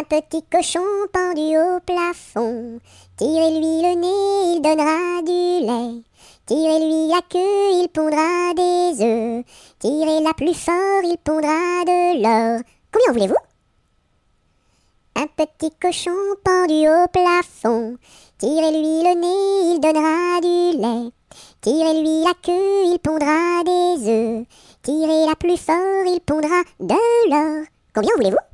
Un petit cochon pendu au plafond. Tirez-lui le nez, il donnera du lait. Tirez-lui la queue, il pondra des œufs. Tirez-la plus fort, il pondra de l'or. Combien voulez-vous Un petit cochon pendu au plafond. Tirez-lui le nez, il donnera du lait. Tirez-lui la queue, il pondra des œufs. Tirez-la plus fort, il pondra de l'or. Combien voulez-vous